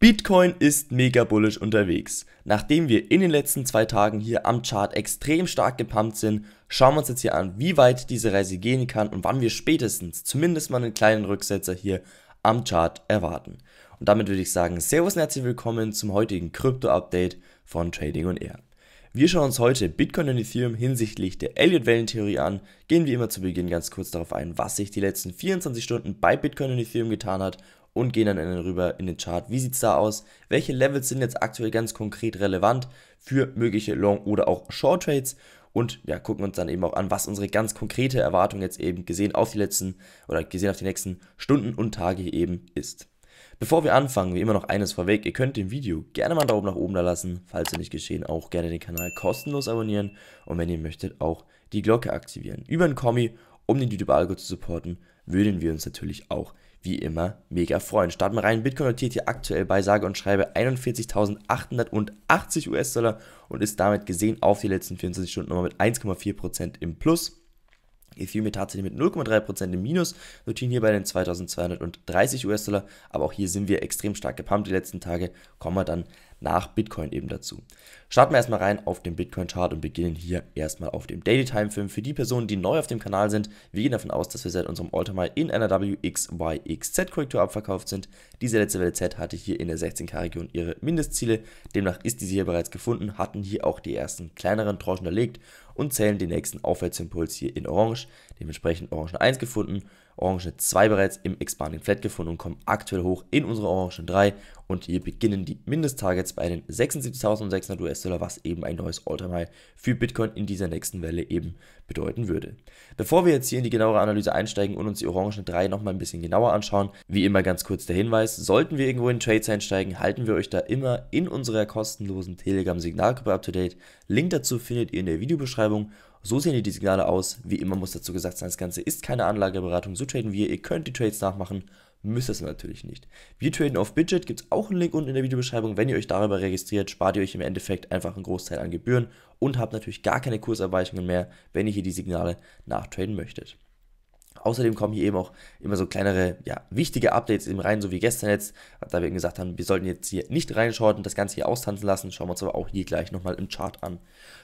Bitcoin ist mega bullish unterwegs. Nachdem wir in den letzten zwei Tagen hier am Chart extrem stark gepumpt sind, schauen wir uns jetzt hier an, wie weit diese Reise gehen kann und wann wir spätestens zumindest mal einen kleinen Rücksetzer hier am Chart erwarten. Und damit würde ich sagen, Servus und herzlich willkommen zum heutigen Krypto-Update von Trading und Air. Wir schauen uns heute Bitcoin und Ethereum hinsichtlich der Elliott-Wellentheorie an, gehen wie immer zu Beginn ganz kurz darauf ein, was sich die letzten 24 Stunden bei Bitcoin und Ethereum getan hat und gehen dann rüber in den Chart. Wie sieht es da aus? Welche Levels sind jetzt aktuell ganz konkret relevant für mögliche Long- oder auch Short-Trades? Und ja, gucken uns dann eben auch an, was unsere ganz konkrete Erwartung jetzt eben gesehen auf die letzten oder gesehen auf die nächsten Stunden und Tage eben ist. Bevor wir anfangen, wie immer noch eines vorweg, ihr könnt dem Video gerne mal einen Daumen nach oben da lassen, falls ihr nicht geschehen, auch gerne den Kanal kostenlos abonnieren und wenn ihr möchtet auch die Glocke aktivieren. Über ein Kommi um den YouTube Algo zu supporten, würden wir uns natürlich auch wie immer mega freuen. Starten wir rein. Bitcoin notiert hier aktuell bei sage und schreibe 41.880 US-Dollar und ist damit gesehen auf die letzten 24 Stunden nochmal mit 1,4% im Plus. Ethereum tatsächlich mit 0,3% im Minus, notieren hier bei den 2230 US-Dollar, aber auch hier sind wir extrem stark gepumpt die letzten Tage, kommen wir dann nach Bitcoin eben dazu. Starten wir erstmal rein auf den Bitcoin-Chart und beginnen hier erstmal auf dem Daily Time Film. Für die Personen, die neu auf dem Kanal sind, wir gehen davon aus, dass wir seit unserem All-Time-High in einer WXYXZ-Korrektur abverkauft sind. Diese letzte Welle Z hatte hier in der 16K-Region ihre Mindestziele. Demnach ist diese hier bereits gefunden, hatten hier auch die ersten kleineren Tranchen erlegt und zählen den nächsten Aufwärtsimpuls hier in Orange, dementsprechend Orange 1 gefunden Orange 2 bereits im Expanding Flat gefunden und kommen aktuell hoch in unsere Orange 3 und hier beginnen die Mindesttargets bei den 76.600 US-Dollar, was eben ein neues All-Time-High für Bitcoin in dieser nächsten Welle eben bedeuten würde. Bevor wir jetzt hier in die genauere Analyse einsteigen und uns die Orange 3 nochmal ein bisschen genauer anschauen, wie immer ganz kurz der Hinweis, sollten wir irgendwo in Trades einsteigen, halten wir euch da immer in unserer kostenlosen Telegram-Signalgruppe up-to-date. Link dazu findet ihr in der Videobeschreibung so sehen die Signale aus. Wie immer muss dazu gesagt sein, das Ganze ist keine Anlageberatung. So traden wir. Ihr könnt die Trades nachmachen, müsst es natürlich nicht. Wir traden auf Bidget, gibt es auch einen Link unten in der Videobeschreibung. Wenn ihr euch darüber registriert, spart ihr euch im Endeffekt einfach einen Großteil an Gebühren und habt natürlich gar keine Kursabweichungen mehr, wenn ihr hier die Signale nachtraden möchtet. Außerdem kommen hier eben auch immer so kleinere, ja, wichtige Updates eben rein, so wie gestern jetzt, da wir eben gesagt haben, wir sollten jetzt hier nicht reinschauen und das Ganze hier austanzen lassen. Schauen wir uns aber auch hier gleich nochmal im Chart an.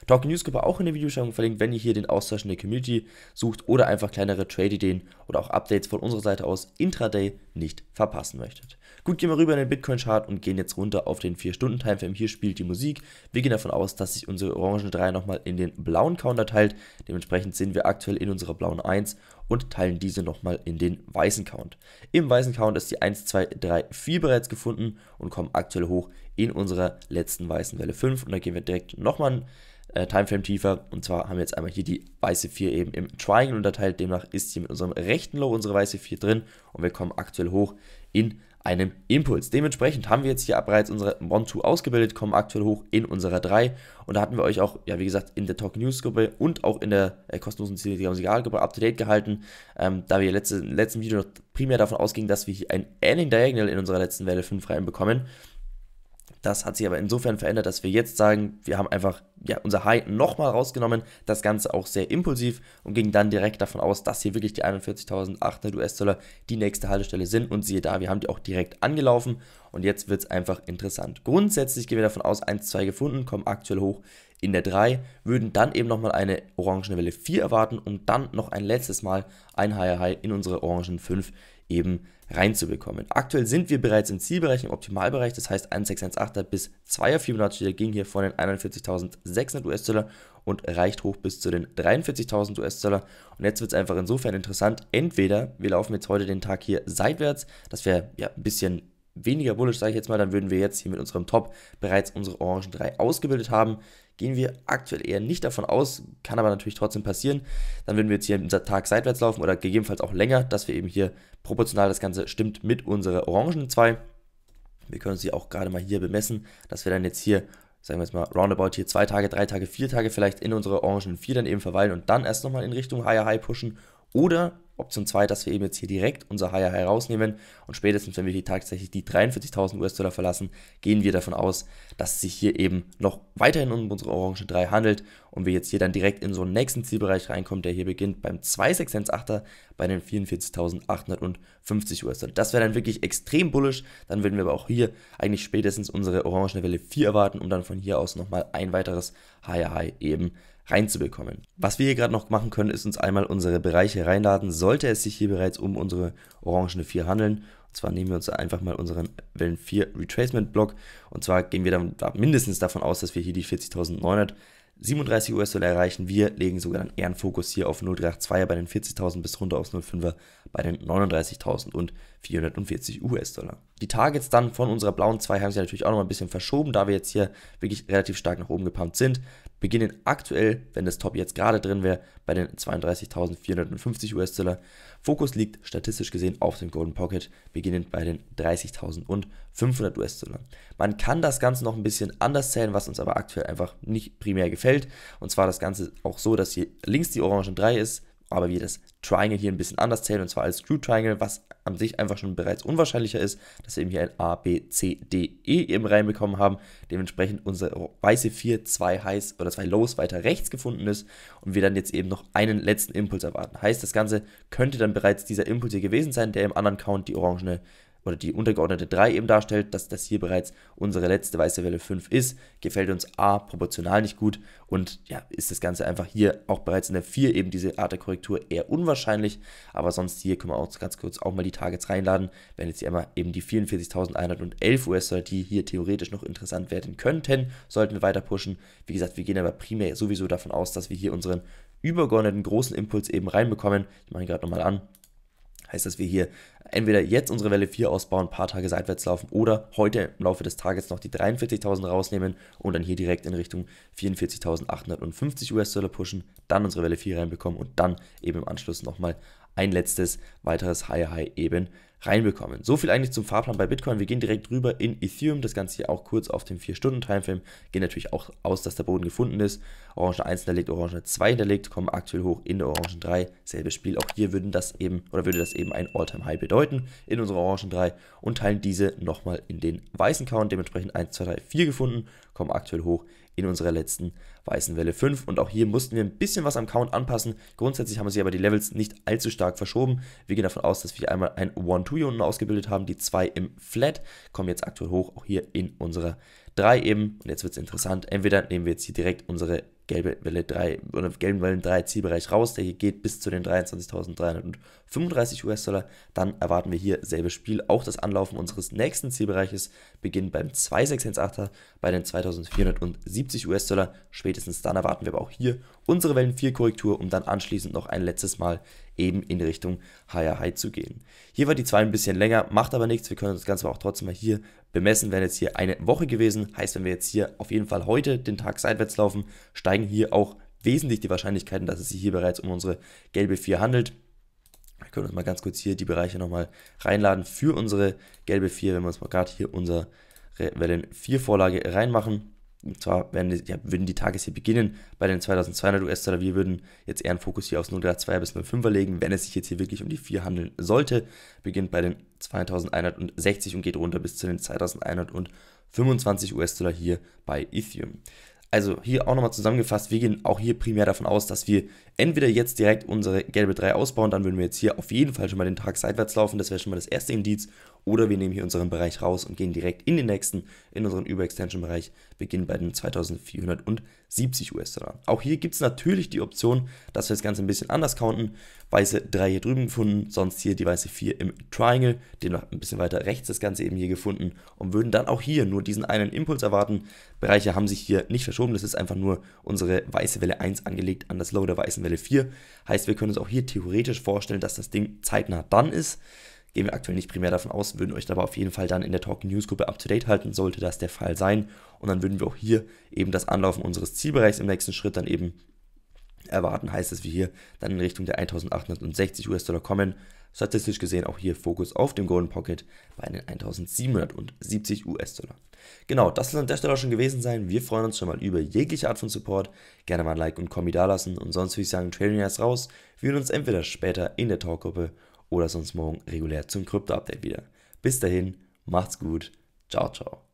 Talking News Gruppe auch in der Videobeschreibung verlinkt, wenn ihr hier den Austausch in der Community sucht oder einfach kleinere Trade-Ideen oder auch Updates von unserer Seite aus intraday nicht verpassen möchtet. Gut, gehen wir rüber in den Bitcoin-Chart und gehen jetzt runter auf den 4-Stunden-Timeframe. Hier spielt die Musik. Wir gehen davon aus, dass sich unsere orangene 3 nochmal in den blauen Counter teilt. Dementsprechend sind wir aktuell in unserer blauen 1 und teilen diese nochmal in den weißen Count. Im weißen Count ist die 1, 2, 3, 4 bereits gefunden und kommen aktuell hoch in unserer letzten weißen Welle 5. Und da gehen wir direkt nochmal einen äh, Timeframe tiefer. Und zwar haben wir jetzt einmal hier die weiße 4 eben im Triangle unterteilt. Demnach ist hier mit unserem rechten Low unsere weiße 4 drin und wir kommen aktuell hoch in einem Impuls. Dementsprechend haben wir jetzt hier bereits unsere Montu ausgebildet, kommen aktuell hoch in unserer 3 und da hatten wir euch auch, ja wie gesagt, in der Talk News Gruppe und auch in der äh, kostenlosen Telegram Gruppe up to date gehalten, ähm, da wir letzte, im letzten Video noch primär davon ausgingen, dass wir hier ein Ending Diagonal in unserer letzten Welle 5 reinbekommen. Das hat sich aber insofern verändert, dass wir jetzt sagen, wir haben einfach ja, unser High nochmal rausgenommen, das Ganze auch sehr impulsiv und gingen dann direkt davon aus, dass hier wirklich die 41.800 US-Dollar die nächste Haltestelle sind und siehe da, wir haben die auch direkt angelaufen und jetzt wird es einfach interessant. Grundsätzlich gehen wir davon aus, 1, 2 gefunden, kommen aktuell hoch in der 3, würden dann eben nochmal eine orangene Welle 4 erwarten und dann noch ein letztes Mal ein Higher High in unsere orangen 5 eben zu reinzubekommen. Aktuell sind wir bereits im Zielbereich, im Optimalbereich, das heißt 1,618er bis 2er Fibonacci, der ging hier von den 41.600 US-Dollar und reicht hoch bis zu den 43.000 US-Dollar. Und jetzt wird es einfach insofern interessant, entweder wir laufen jetzt heute den Tag hier seitwärts, das wäre ja ein bisschen weniger bullish, sage ich jetzt mal, dann würden wir jetzt hier mit unserem Top bereits unsere Orangen 3 ausgebildet haben. Gehen wir aktuell eher nicht davon aus, kann aber natürlich trotzdem passieren. Dann würden wir jetzt hier unser Tag seitwärts laufen oder gegebenenfalls auch länger, dass wir eben hier proportional das Ganze stimmt mit unserer Orangen 2. Wir können uns hier auch gerade mal hier bemessen, dass wir dann jetzt hier, sagen wir jetzt mal, roundabout hier zwei Tage, drei Tage, vier Tage vielleicht in unserer Orangen 4 dann eben verweilen und dann erst nochmal in Richtung Higher High pushen. Oder Option 2, dass wir eben jetzt hier direkt unser Higher High rausnehmen und spätestens, wenn wir hier tatsächlich die 43.000 US-Dollar verlassen, gehen wir davon aus, dass es sich hier eben noch weiterhin um unsere Orange 3 handelt und wir jetzt hier dann direkt in so einen nächsten Zielbereich reinkommen, der hier beginnt beim 2618er bei den 44.850 US-Dollar. Das wäre dann wirklich extrem bullisch, dann würden wir aber auch hier eigentlich spätestens unsere Orange Welle 4 erwarten, um dann von hier aus nochmal ein weiteres Higher High eben zu reinzubekommen. Was wir hier gerade noch machen können, ist uns einmal unsere Bereiche reinladen. Sollte es sich hier bereits um unsere orangene 4 handeln, und zwar nehmen wir uns einfach mal unseren Wellen 4 Retracement Block und zwar gehen wir dann mindestens davon aus, dass wir hier die 40.937 US-Dollar erreichen. Wir legen sogar einen Ehrenfokus hier auf 0,382er bei den 40.000 bis runter aufs 0,5er bei den 39.440 US-Dollar. Die Targets dann von unserer blauen 2 haben sich natürlich auch noch ein bisschen verschoben, da wir jetzt hier wirklich relativ stark nach oben gepumpt sind beginnen aktuell, wenn das Top jetzt gerade drin wäre, bei den 32.450 US-Dollar. Fokus liegt statistisch gesehen auf dem Golden Pocket, beginnend bei den 30.500 US-Dollar. Man kann das Ganze noch ein bisschen anders zählen, was uns aber aktuell einfach nicht primär gefällt. Und zwar das Ganze auch so, dass hier links die orange 3 ist, aber wir das Triangle hier ein bisschen anders zählen, und zwar als True Triangle, was an sich einfach schon bereits unwahrscheinlicher ist, dass wir eben hier ein A, B, C, D, E eben reinbekommen haben. Dementsprechend unsere weiße 4, 2 Highs oder zwei Lows weiter rechts gefunden ist und wir dann jetzt eben noch einen letzten Impuls erwarten. Heißt, das Ganze könnte dann bereits dieser Impuls hier gewesen sein, der im anderen Count die orangene oder die untergeordnete 3 eben darstellt, dass das hier bereits unsere letzte weiße Welle 5 ist, gefällt uns A proportional nicht gut und ja, ist das Ganze einfach hier auch bereits in der 4 eben diese Art der Korrektur eher unwahrscheinlich, aber sonst hier können wir auch ganz kurz auch mal die Targets reinladen, wenn jetzt hier einmal eben die 44.111 US-Dollar, die hier theoretisch noch interessant werden könnten, sollten wir weiter pushen. Wie gesagt, wir gehen aber primär sowieso davon aus, dass wir hier unseren übergeordneten großen Impuls eben reinbekommen. Ich mache ihn gerade nochmal an. Heißt, dass wir hier entweder jetzt unsere Welle 4 ausbauen, ein paar Tage seitwärts laufen oder heute im Laufe des Tages noch die 43.000 rausnehmen und dann hier direkt in Richtung 44.850 US-Dollar pushen, dann unsere Welle 4 reinbekommen und dann eben im Anschluss nochmal ein letztes weiteres High High eben reinbekommen. So viel eigentlich zum Fahrplan bei Bitcoin. Wir gehen direkt rüber in Ethereum. Das Ganze hier auch kurz auf dem 4-Stunden-Timeframe. Gehen natürlich auch aus, dass der Boden gefunden ist. Orange 1 hinterlegt, Orange 2 hinterlegt, kommen aktuell hoch in der Orange 3. Selbes Spiel. Auch hier würden das eben, oder würde das eben ein All-Time-High bedeuten in unserer Orange 3 und teilen diese nochmal in den weißen Count. Dementsprechend 1, 2, 3, 4 gefunden, kommen aktuell hoch in unserer letzten weißen Welle 5. Und auch hier mussten wir ein bisschen was am Count anpassen. Grundsätzlich haben sich aber die Levels nicht allzu stark verschoben. Wir gehen davon aus, dass wir einmal ein 1-2 hier unten ausgebildet haben, die 2 im Flat, kommen jetzt aktuell hoch, auch hier in unserer 3 eben. Und jetzt wird es interessant. Entweder nehmen wir jetzt hier direkt unsere gelbe Welle 3 oder gelben Wellen 3 Zielbereich raus, der hier geht bis zu den 23.350 35 US-Dollar, dann erwarten wir hier selbes Spiel. Auch das Anlaufen unseres nächsten Zielbereiches beginnt beim 2618er bei den 2470 US-Dollar. Spätestens dann erwarten wir aber auch hier unsere Wellen 4 Korrektur, um dann anschließend noch ein letztes Mal eben in Richtung Higher High zu gehen. Hier war die 2 ein bisschen länger, macht aber nichts. Wir können das Ganze auch trotzdem mal hier bemessen. Wäre jetzt hier eine Woche gewesen. Heißt, wenn wir jetzt hier auf jeden Fall heute den Tag seitwärts laufen, steigen hier auch wesentlich die Wahrscheinlichkeiten, dass es sich hier bereits um unsere gelbe 4 handelt. Wir können uns mal ganz kurz hier die Bereiche nochmal reinladen für unsere gelbe 4, wenn wir uns mal gerade hier unsere Wellen 4 Vorlage reinmachen. Und zwar werden die, ja, würden die Tages hier beginnen bei den 2200 US-Dollar. Wir würden jetzt eher einen Fokus hier aufs 0,2 bis 0,5er legen, wenn es sich jetzt hier wirklich um die 4 handeln sollte. Beginnt bei den 2160 und geht runter bis zu den 2125 US-Dollar hier bei Ethereum. Also hier auch nochmal zusammengefasst, wir gehen auch hier primär davon aus, dass wir entweder jetzt direkt unsere gelbe 3 ausbauen, dann würden wir jetzt hier auf jeden Fall schon mal den Tag seitwärts laufen, das wäre schon mal das erste Indiz, oder wir nehmen hier unseren Bereich raus und gehen direkt in den nächsten, in unseren Überextension-Bereich, beginnen bei den 2470 US-Dollar. Auch hier gibt es natürlich die Option, dass wir das Ganze ein bisschen anders counten, weiße 3 hier drüben gefunden, sonst hier die weiße 4 im Triangle, demnach ein bisschen weiter rechts das Ganze eben hier gefunden und würden dann auch hier nur diesen einen Impuls erwarten. Bereiche haben sich hier nicht verschoben, das ist einfach nur unsere weiße Welle 1 angelegt an das Low der weißen Welle 4. Heißt, wir können uns auch hier theoretisch vorstellen, dass das Ding zeitnah dann ist. Gehen wir aktuell nicht primär davon aus, würden euch aber auf jeden Fall dann in der Talking News Gruppe up to date halten, sollte das der Fall sein. Und dann würden wir auch hier eben das Anlaufen unseres Zielbereichs im nächsten Schritt dann eben erwarten, heißt, dass wir hier dann in Richtung der 1860 US-Dollar kommen. Statistisch gesehen auch hier Fokus auf dem Golden Pocket bei den 1770 US-Dollar. Genau, das soll an der Stelle schon gewesen sein. Wir freuen uns schon mal über jegliche Art von Support. Gerne mal ein Like und Kommi dalassen. Und sonst würde ich sagen, Trading erst raus. Wir hören uns entweder später in der Talkgruppe oder sonst morgen regulär zum Krypto-Update wieder. Bis dahin, macht's gut. Ciao, ciao.